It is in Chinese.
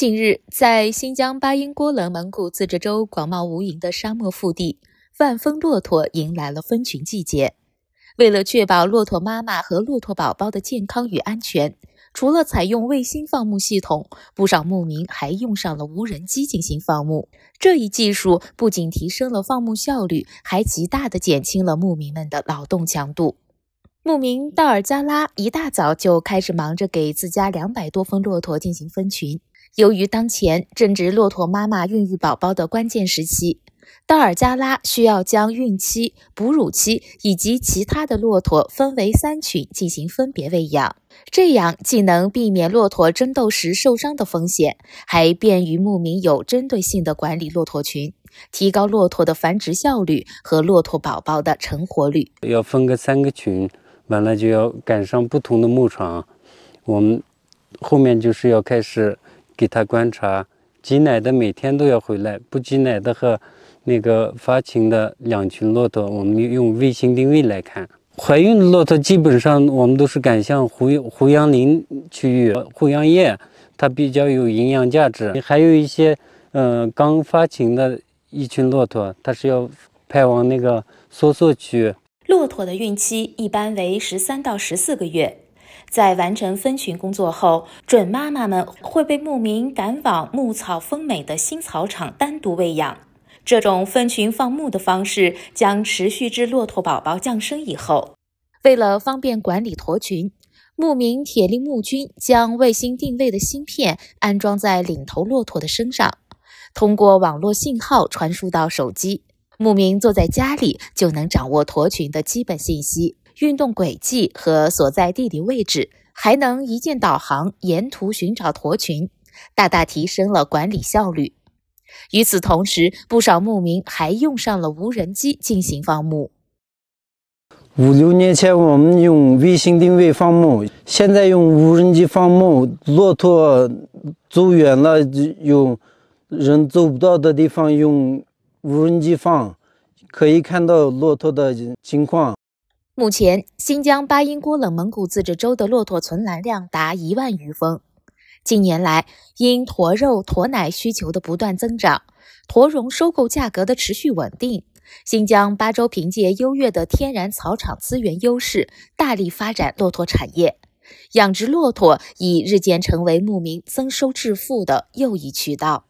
近日，在新疆巴音郭楞蒙古自治州广袤无垠的沙漠腹地，万峰骆驼迎来了分群季节。为了确保骆驼妈妈和骆驼宝宝的健康与安全，除了采用卫星放牧系统，不少牧民还用上了无人机进行放牧。这一技术不仅提升了放牧效率，还极大地减轻了牧民们的劳动强度。牧民道尔加拉一大早就开始忙着给自家两百多峰骆驼进行分群。由于当前正值骆驼妈妈孕育宝宝的关键时期，道尔加拉需要将孕期、哺乳期以及其他的骆驼分为三群进行分别喂养。这样既能避免骆驼争斗时受伤的风险，还便于牧民有针对性地管理骆驼群，提高骆驼的繁殖效率和骆驼宝宝的成活率。要分个三个群，完了就要赶上不同的牧场。我们后面就是要开始。给它观察挤奶的每天都要回来，不挤奶的和那个发情的两群骆驼，我们用卫星定位来看，怀孕的骆驼基本上我们都是赶向胡胡杨林区域，胡杨叶它比较有营养价值。还有一些，嗯，刚发情的一群骆驼，它是要派往那个梭梭区。骆驼的孕期一般为十三到十四个月。在完成分群工作后，准妈妈们会被牧民赶往牧草丰美的新草场单独喂养。这种分群放牧的方式将持续至骆驼宝宝降生以后。为了方便管理驼群，牧民铁力牧军将卫星定位的芯片安装在领头骆驼的身上，通过网络信号传输到手机，牧民坐在家里就能掌握驼群的基本信息。运动轨迹和所在地理位置，还能一键导航，沿途寻找驼群，大大提升了管理效率。与此同时，不少牧民还用上了无人机进行放牧。五六年前，我们用卫星定位放牧，现在用无人机放牧，骆驼走远了，有人走不到的地方，用无人机放，可以看到骆驼的情况。目前，新疆巴音郭楞蒙古自治州的骆驼存栏量达一万余峰。近年来，因驼肉、驼奶需求的不断增长，驼绒收购价格的持续稳定，新疆巴州凭借优越的天然草场资源优势，大力发展骆驼产业，养殖骆驼已日渐成为牧民增收致富的又一渠道。